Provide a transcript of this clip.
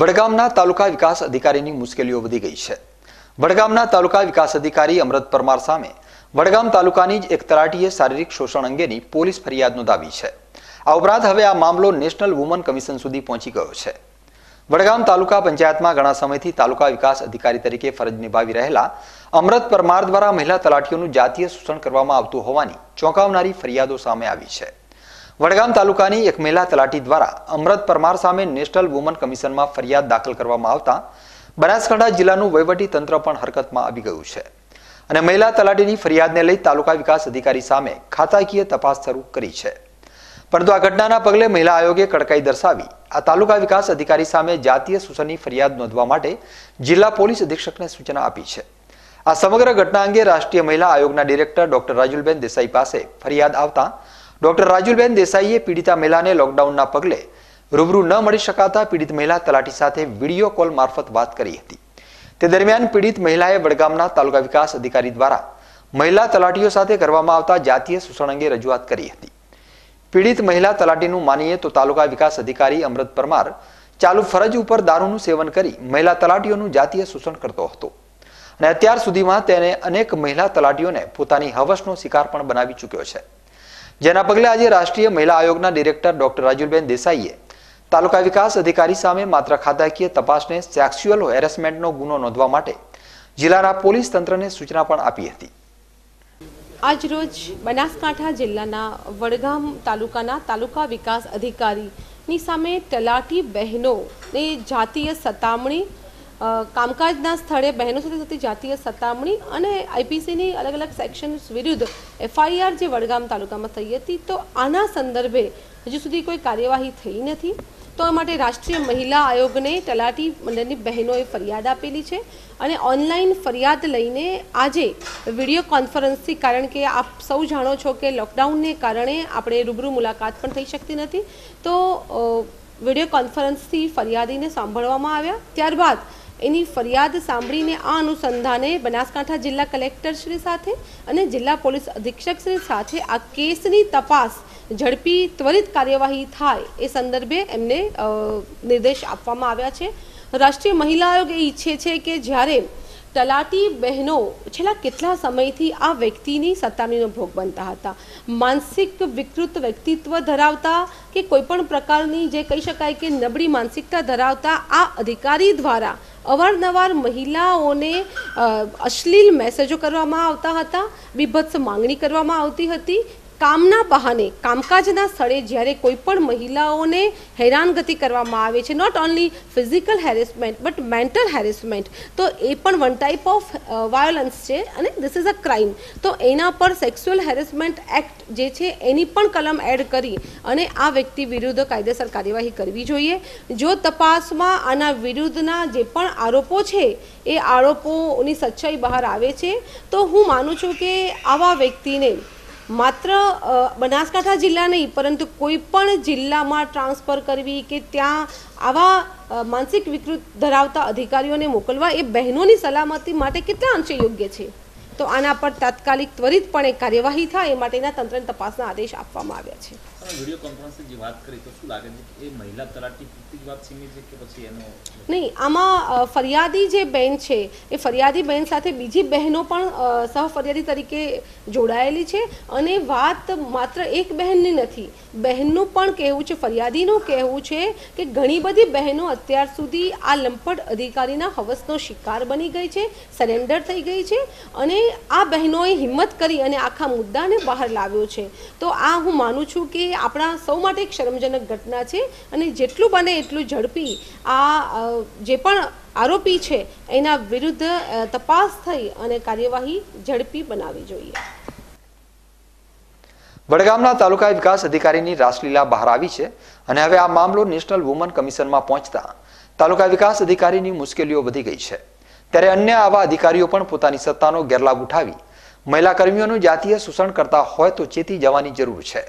વડગામના તાલુકા વિકાસ અધિકારીની મુશ્કેલીઓ વધી ગઈ છે વડગામના તાલુકા વિકાસ અધિકારી અમૃત પરમાર સામે વડગામ તાલુકાની જ એક તલાટીએ શારીરિક શોષણ અંગેની પોલીસ ફરિયાદ નોંધાવી છે આ ઉપરાંત હવે આ મામલો નેશનલ વુમન કમિશન સુધી પહોંચી ગયો છે વડગામ તાલુકા પંચાયતમાં ઘણા સમયથી તાલુકા વિકાસ અધિકારી તરીકે ફરજ નિભાવી રહેલા અમૃત પરમાર દ્વારા મહિલા તલાટીઓનું જાતીય શોષણ કરવામાં આવતું હોવાની ચોંકાવનારી ફરિયાદો સામે આવી છે વડગામ તાલુકાની એક મહિલા તલાટી દ્વારા અમૃત પરમાર સામે નેશનલ વુમન કમિશનમાં ફરિયાદ દાખલ કરવામાં આવતા બનાસકાંઠા જિલ્લાનું વહીવટી તંત્ર પણ હરકતમાં આવી ગયું છે અને મહિલા તલાટીની ફરિયાદને લઈ તાલુકા વિકાસ અધિકારી સામે ખાતાકીય તપાસ શરૂ કરી છે પરંતુ આ ઘટનાના પગલે મહિલા આયોગે કડકાઈ દર્શાવી આ તાલુકા વિકાસ અધિકારી સામે જાતીય શોષણની ફરિયાદ નોંધવા માટે જિલ્લા પોલીસ અધિક્ષકને સૂચના આપી છે આ સમગ્ર ઘટના અંગે રાષ્ટ્રીય મહિલા આયોગના ડિરેક્ટર ડોક્ટર રાજુલબેન દેસાઈ પાસે ફરિયાદ આવતા ડોક્ટર રાજુલબેન દેસાઈએ પીડિતા મહિલાને લોકડાઉનના પગલે રૂબરૂ ન મળી શકાતા પીડિત મહિલા તલાટી સાથે વિડીયો કોલ મારફત વાત કરી હતી તે દરમિયાન પીડિત મહિલાએ વડગામના તાલુકા વિકાસ અધિકારી દ્વારા મહિલા તલાટીઓ સાથે કરવામાં આવતા જાતીય શોષણ અંગે રજૂઆત કરી હતી પીડિત મહિલા તલાટીનું માનીએ તો તાલુકા વિકાસ અધિકારી અમૃત પરમાર ચાલુ ફરજ ઉપર દારૂનું સેવન કરી મહિલા તલાટીઓનું જાતીય શોષણ કરતો હતો અને અત્યાર સુધીમાં તેને અનેક મહિલા તલાટીઓને પોતાની હવસનો શિકાર પણ બનાવી ચૂક્યો છે જેના પગલે આજે રાષ્ટ્રીય મહિલા આયોગના ડિરેક્ટર ડોક્ટર રાજુલબેન દેસાઈએ તાલુકા વિકાસ અધિકારી સામે માત્ર ખાતાકીય તપાસને સેક્સ્યુઅલ હેરેસમેન્ટનો ગુનો નોંધવા માટે જિલ્લાના પોલીસ તંત્રને સૂચના પણ આપી હતી આજરોજ બનાસકાંઠા જિલ્લાના વડગામ તાલુકાના તાલુકા વિકાસ અધિકારીની સામે તલાટી બહેનોને જાતીય સતામણી કામકાજના સ્થળે બહેનો સાથે થતી જાતીય સતામણી અને આઈપીસીની અલગ અલગ સેક્શન્સ વિરુદ્ધ એફઆઈઆર જે વડગામ તાલુકામાં થઈ હતી તો આના સંદર્ભે હજુ સુધી કોઈ કાર્યવાહી થઈ નથી તો આ માટે રાષ્ટ્રીય મહિલા આયોગને તલાટી મંડળની બહેનોએ ફરિયાદ આપેલી છે અને ઓનલાઈન ફરિયાદ લઈને આજે વિડીયો કોન્ફરન્સથી કારણ કે આપ સૌ જાણો છો કે લોકડાઉનને કારણે આપણે રૂબરૂ મુલાકાત પણ થઈ શકતી નથી તો વિડીયો કોન્ફરન્સથી ફરિયાદીને સાંભળવામાં આવ્યા ત્યારબાદ એની ફરિયાદ સાંભળીને આ અનુસંધાને બનાસકાંઠા જિલ્લા કલેક્ટરશ્રી સાથે અને જિલ્લા પોલીસ અધિક્ષકશ્રી સાથે આ કેસની તપાસ ઝડપી ત્વરિત કાર્યવાહી થાય એ સંદર્ભે એમને નિર્દેશ આપવામાં આવ્યા છે રાષ્ટ્રીય મહિલા આયોગ એ ઈચ્છે છે કે જ્યારે તલાટી બહેનો છેલ્લા કેટલા સમયથી આ વ્યક્તિની સતામણીનો ભોગ બનતા હતા માનસિક વિકૃત વ્યક્તિત્વ ધરાવતા કે કોઈપણ પ્રકારની જે કહી શકાય કે નબળી માનસિકતા ધરાવતા આ અધિકારી દ્વારા અવારનવાર મહિલાઓને અશ્લીલ મેસેજો કરવામાં આવતા હતા બીભત્સ માંગણી કરવામાં આવતી હતી કામના બહાને કામકાજના સ્થળે જ્યારે કોઈ પણ મહિલાઓને હેરાનગતિ કરવામાં આવે છે not only physical harassment but mental harassment તો એ પણ વન ટાઈપ ઓફ વાયોલન્સ છે અને ધીસ ઇઝ અ ક્રાઇમ તો એના પર સેક્સ્યુઅલ હેરેસમેન્ટ એક્ટ જે છે એની પણ કલમ એડ કરી અને આ વ્યક્તિ વિરુદ્ધ કાયદેસર કાર્યવાહી કરવી જોઈએ જો તપાસમાં આના વિરુદ્ધના જે પણ આરોપો છે એ આરોપોની સચ્ચાઈ બહાર આવે છે તો હું માનું છું કે આવા વ્યક્તિને માત્ર બનાસકાંઠા જિલ્લા નહીં પરંતુ કોઈ પણ જિલ્લામાં ટ્રાન્સફર કરવી કે ત્યાં આવા માનસિક વિકૃત ધરાવતા અધિકારીઓને મોકલવા એ બહેનોની સલામતી માટે કેટલા અંશે યોગ્ય છે તો આના પર તાત્કાલિક ત્વરિતપણે કાર્યવાહી થાય એ માટેના તંત્રને તપાસના આદેશ આપવામાં આવ્યા છે નહીં આમાં ફરિયાદી જે બેન છે એ ફરિયાદી બેન સાથે બીજી બહેનો પણ સહફરિયાદી તરીકે જોડાયેલી છે અને વાત માત્ર એક બહેનની નથી બહેનનું પણ કહેવું છે ફરિયાદીનું કહેવું છે કે ઘણી બધી બહેનો અત્યાર સુધી આ લંપટ અધિકારીના હવસનો શિકાર બની ગઈ છે સરેન્ડર થઈ ગઈ છે અને આ બહેનોએ હિંમત કરી અને આખા મુદ્દાને બહાર લાવ્યો છે તો આ હું માનું છું કે આપણા સૌ માટે એક શરમજનક ઘટના છે અને જેટલું બને એટલું ઝડપી આ જે પણ આરોપી છે એના વિરુદ્ધ તપાસ થઈ અને કાર્યવાહી ઝડપી બનાવવી જોઈએ વડગામના તાલુકા વિકાસ અધિકારીની રાસલીલા બહાર આવી છે અને હવે આ મામલો નેશનલ વુમન કમિશનમાં પહોંચતા તાલુકા વિકાસ અધિકારીની મુશ્કેલીઓ વધી ગઈ છે ત્યારે અન્ય આવા અધિકારીઓ પણ પોતાની સત્તાનો ગેરલાભ ઉઠાવી મહિલા કર્મીઓનું જાતીય શોષણ કરતા હોય તો ચેતી જવાની જરૂર છે